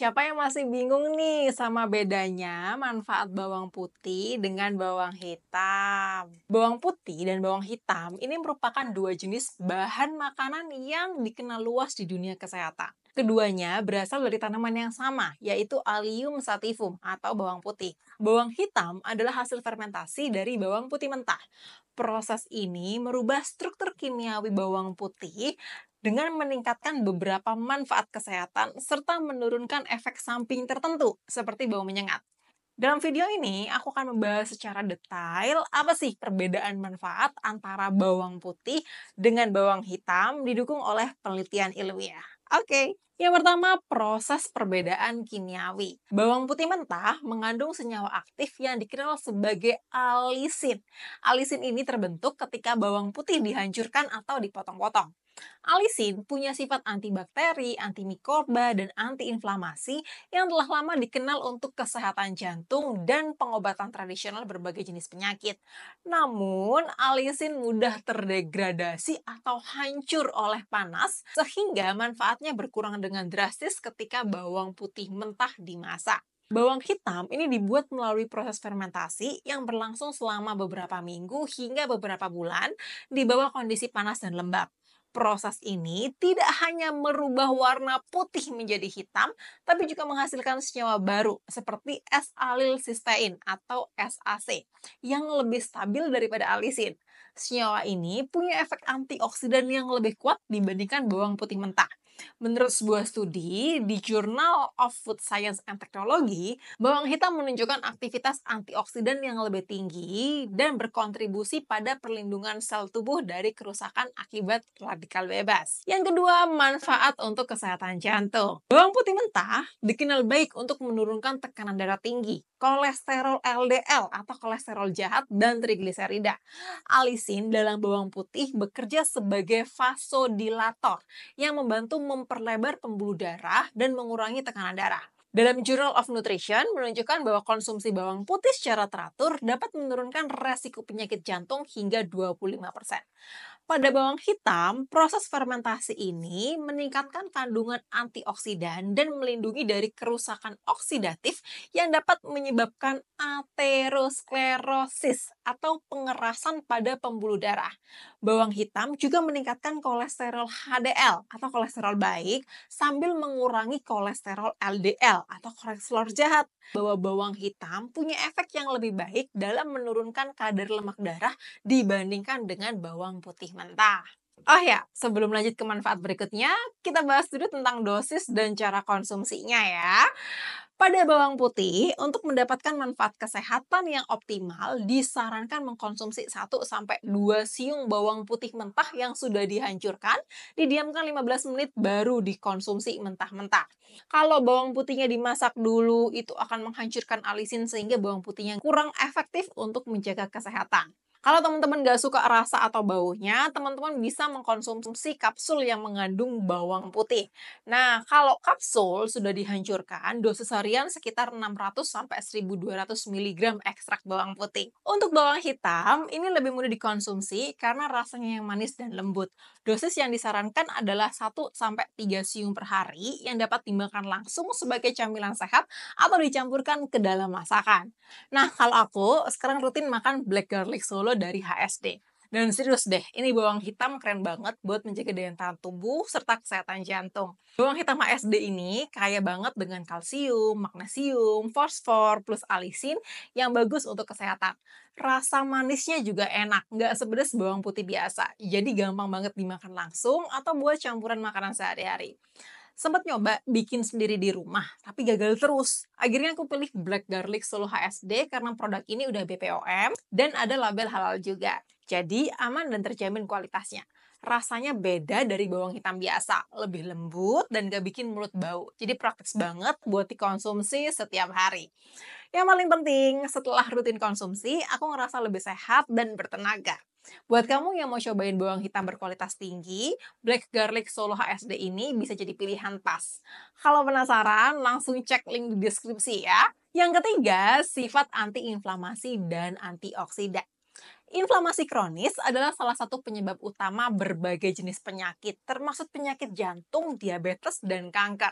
Siapa yang masih bingung nih sama bedanya manfaat bawang putih dengan bawang hitam? Bawang putih dan bawang hitam ini merupakan dua jenis bahan makanan yang dikenal luas di dunia kesehatan. Keduanya berasal dari tanaman yang sama, yaitu Allium sativum atau bawang putih. Bawang hitam adalah hasil fermentasi dari bawang putih mentah. Proses ini merubah struktur kimiawi bawang putih dengan meningkatkan beberapa manfaat kesehatan serta menurunkan efek samping tertentu seperti bau menyengat. Dalam video ini, aku akan membahas secara detail apa sih perbedaan manfaat antara bawang putih dengan bawang hitam didukung oleh penelitian ilmiah. Oke, okay. yang pertama proses perbedaan kimiawi. Bawang putih mentah mengandung senyawa aktif yang dikenal sebagai alisin. Alisin ini terbentuk ketika bawang putih dihancurkan atau dipotong-potong. Alisin punya sifat antibakteri, antimikorba dan antiinflamasi yang telah lama dikenal untuk kesehatan jantung dan pengobatan tradisional berbagai jenis penyakit. Namun, alisin mudah terdegradasi atau hancur oleh panas sehingga manfaatnya berkurang dengan drastis ketika bawang putih mentah dimasak. Bawang hitam ini dibuat melalui proses fermentasi yang berlangsung selama beberapa minggu hingga beberapa bulan di bawah kondisi panas dan lembab. Proses ini tidak hanya merubah warna putih menjadi hitam, tapi juga menghasilkan senyawa baru seperti S-alil sistein atau SAC yang lebih stabil daripada alisin. Senyawa ini punya efek antioksidan yang lebih kuat dibandingkan bawang putih mentah. Menurut sebuah studi di Journal of Food Science and Technology, bawang hitam menunjukkan aktivitas antioksidan yang lebih tinggi dan berkontribusi pada perlindungan sel tubuh dari kerusakan akibat radikal bebas. Yang kedua, manfaat untuk kesehatan jantung. Bawang putih mentah dikenal baik untuk menurunkan tekanan darah tinggi, kolesterol LDL atau kolesterol jahat, dan trigliserida. Alisin dalam bawang putih bekerja sebagai vasodilator yang membantu memperlebar pembuluh darah dan mengurangi tekanan darah. Dalam Journal of Nutrition menunjukkan bahwa konsumsi bawang putih secara teratur dapat menurunkan resiko penyakit jantung hingga 25%. Pada bawang hitam, proses fermentasi ini meningkatkan kandungan antioksidan dan melindungi dari kerusakan oksidatif yang dapat menyebabkan aterosklerosis atau pengerasan pada pembuluh darah. Bawang hitam juga meningkatkan kolesterol HDL atau kolesterol baik sambil mengurangi kolesterol LDL atau kolesterol jahat bahwa bawang hitam punya efek yang lebih baik dalam menurunkan kadar lemak darah dibandingkan dengan bawang putih mentah. Oh ya, sebelum lanjut ke manfaat berikutnya, kita bahas dulu tentang dosis dan cara konsumsinya ya. Pada bawang putih, untuk mendapatkan manfaat kesehatan yang optimal, disarankan mengkonsumsi 1-2 siung bawang putih mentah yang sudah dihancurkan, didiamkan 15 menit baru dikonsumsi mentah-mentah. Kalau bawang putihnya dimasak dulu, itu akan menghancurkan alisin sehingga bawang putihnya kurang efektif untuk menjaga kesehatan. Kalau teman-teman gak suka rasa atau baunya, teman-teman bisa mengkonsumsi kapsul yang mengandung bawang putih. Nah, kalau kapsul sudah dihancurkan, dosis harian sekitar 600 sampai 1200 mg ekstrak bawang putih. Untuk bawang hitam, ini lebih mudah dikonsumsi karena rasanya yang manis dan lembut. Dosis yang disarankan adalah 1 3 siung per hari yang dapat dimakan langsung sebagai camilan sehat atau dicampurkan ke dalam masakan. Nah, kalau aku sekarang rutin makan black garlic solo lo dari HSD. Dan serius deh, ini bawang hitam keren banget buat menjaga daya tahan tubuh serta kesehatan jantung. Bawang hitam HSD ini kaya banget dengan kalsium, magnesium, fosfor, plus alisin yang bagus untuk kesehatan. Rasa manisnya juga enak, nggak sepedas bawang putih biasa. Jadi gampang banget dimakan langsung atau buat campuran makanan sehari-hari. Sempat nyoba bikin sendiri di rumah, tapi gagal terus. Akhirnya aku pilih Black Garlic Solo HSD karena produk ini udah BPOM dan ada label halal juga. Jadi aman dan terjamin kualitasnya rasanya beda dari bawang hitam biasa, lebih lembut dan gak bikin mulut bau. Jadi praktis banget buat dikonsumsi setiap hari. Yang paling penting, setelah rutin konsumsi, aku ngerasa lebih sehat dan bertenaga. Buat kamu yang mau cobain bawang hitam berkualitas tinggi, Black Garlic Solo HSD ini bisa jadi pilihan pas. Kalau penasaran, langsung cek link di deskripsi ya. Yang ketiga, sifat antiinflamasi dan antioksidan. Inflamasi kronis adalah salah satu penyebab utama berbagai jenis penyakit, termasuk penyakit jantung, diabetes, dan kanker.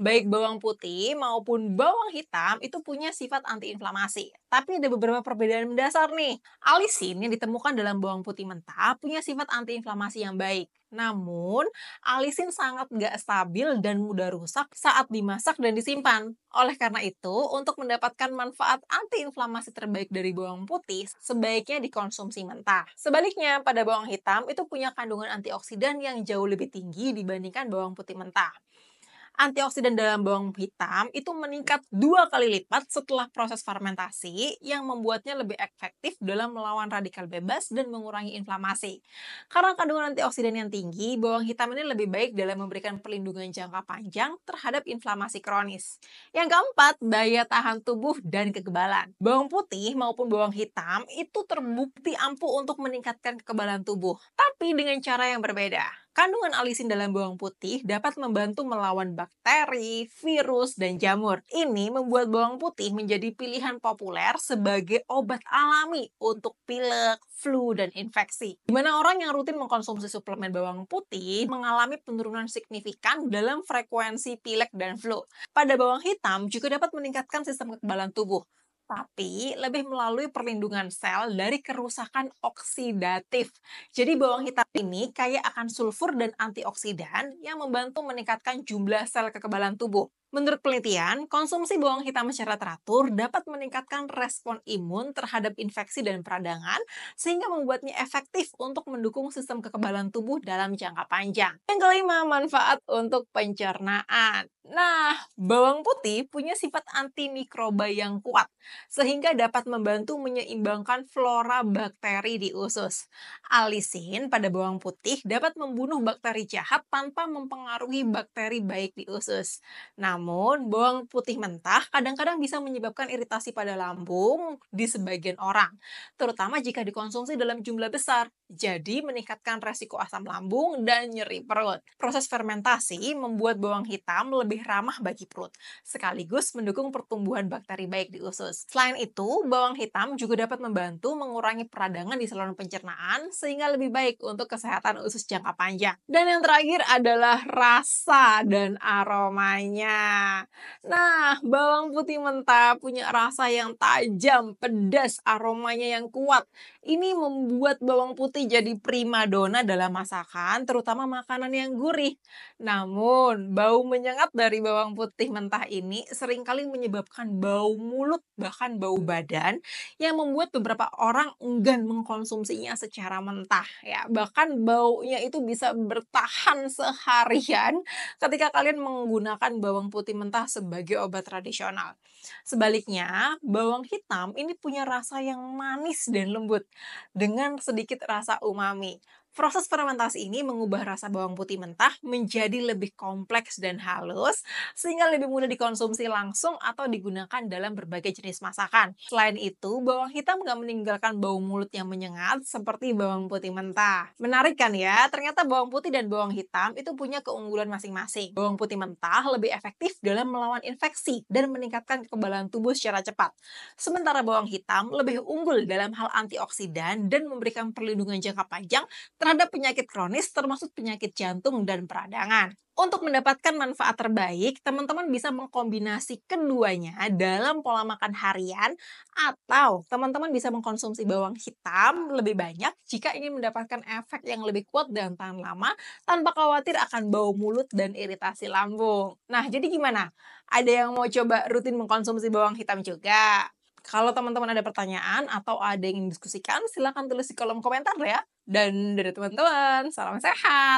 Baik bawang putih maupun bawang hitam itu punya sifat antiinflamasi. Tapi ada beberapa perbedaan mendasar nih. Alisin yang ditemukan dalam bawang putih mentah punya sifat antiinflamasi yang baik. Namun, alisin sangat nggak stabil dan mudah rusak saat dimasak dan disimpan. Oleh karena itu, untuk mendapatkan manfaat antiinflamasi terbaik dari bawang putih, sebaiknya dikonsumsi mentah. Sebaliknya, pada bawang hitam itu punya kandungan antioksidan yang jauh lebih tinggi dibandingkan bawang putih mentah antioksidan dalam bawang hitam itu meningkat dua kali lipat setelah proses fermentasi yang membuatnya lebih efektif dalam melawan radikal bebas dan mengurangi inflamasi. Karena kandungan antioksidan yang tinggi, bawang hitam ini lebih baik dalam memberikan perlindungan jangka panjang terhadap inflamasi kronis. Yang keempat, daya tahan tubuh dan kekebalan. Bawang putih maupun bawang hitam itu terbukti ampuh untuk meningkatkan kekebalan tubuh, tapi dengan cara yang berbeda. Kandungan alisin dalam bawang putih dapat membantu melawan bakteri, virus, dan jamur. Ini membuat bawang putih menjadi pilihan populer sebagai obat alami untuk pilek, flu, dan infeksi. Di mana orang yang rutin mengkonsumsi suplemen bawang putih mengalami penurunan signifikan dalam frekuensi pilek dan flu. Pada bawang hitam juga dapat meningkatkan sistem kekebalan tubuh tapi lebih melalui perlindungan sel dari kerusakan oksidatif. Jadi bawang hitam ini kaya akan sulfur dan antioksidan yang membantu meningkatkan jumlah sel kekebalan tubuh. Menurut penelitian, konsumsi bawang hitam secara teratur dapat meningkatkan respon imun terhadap infeksi dan peradangan, sehingga membuatnya efektif untuk mendukung sistem kekebalan tubuh dalam jangka panjang. Yang kelima, manfaat untuk pencernaan. Nah, bawang putih punya sifat antimikroba yang kuat, sehingga dapat membantu menyeimbangkan flora bakteri di usus. Alisin pada bawang putih dapat membunuh bakteri jahat tanpa mempengaruhi bakteri baik di usus. Namun, namun, bawang putih mentah kadang-kadang bisa menyebabkan iritasi pada lambung di sebagian orang, terutama jika dikonsumsi dalam jumlah besar. Jadi, meningkatkan resiko asam lambung dan nyeri perut. Proses fermentasi membuat bawang hitam lebih ramah bagi perut, sekaligus mendukung pertumbuhan bakteri baik di usus. Selain itu, bawang hitam juga dapat membantu mengurangi peradangan di saluran pencernaan sehingga lebih baik untuk kesehatan usus jangka panjang. Dan yang terakhir adalah rasa dan aromanya. Nah, bawang putih mentah punya rasa yang tajam, pedas, aromanya yang kuat, ini membuat bawang putih jadi primadona dalam masakan, terutama makanan yang gurih. Namun, bau menyengat dari bawang putih mentah ini seringkali menyebabkan bau mulut, bahkan bau badan, yang membuat beberapa orang enggan mengkonsumsinya secara mentah. Ya, bahkan baunya itu bisa bertahan seharian ketika kalian menggunakan bawang putih mentah sebagai obat tradisional. Sebaliknya, bawang hitam ini punya rasa yang manis dan lembut dengan sedikit rasa umami. Proses fermentasi ini mengubah rasa bawang putih mentah menjadi lebih kompleks dan halus, sehingga lebih mudah dikonsumsi langsung atau digunakan dalam berbagai jenis masakan. Selain itu, bawang hitam nggak meninggalkan bau mulut yang menyengat seperti bawang putih mentah. Menarik kan ya? Ternyata bawang putih dan bawang hitam itu punya keunggulan masing-masing. Bawang putih mentah lebih efektif dalam melawan infeksi dan meningkatkan kekebalan tubuh secara cepat. Sementara bawang hitam lebih unggul dalam hal antioksidan dan memberikan perlindungan jangka panjang terhadap penyakit kronis termasuk penyakit jantung dan peradangan. Untuk mendapatkan manfaat terbaik, teman-teman bisa mengkombinasi keduanya dalam pola makan harian atau teman-teman bisa mengkonsumsi bawang hitam lebih banyak jika ingin mendapatkan efek yang lebih kuat dan tahan lama tanpa khawatir akan bau mulut dan iritasi lambung. Nah, jadi gimana? Ada yang mau coba rutin mengkonsumsi bawang hitam juga? Kalau teman-teman ada pertanyaan atau ada yang ingin diskusikan, silahkan tulis di kolom komentar ya. Dan dari teman-teman, salam sehat.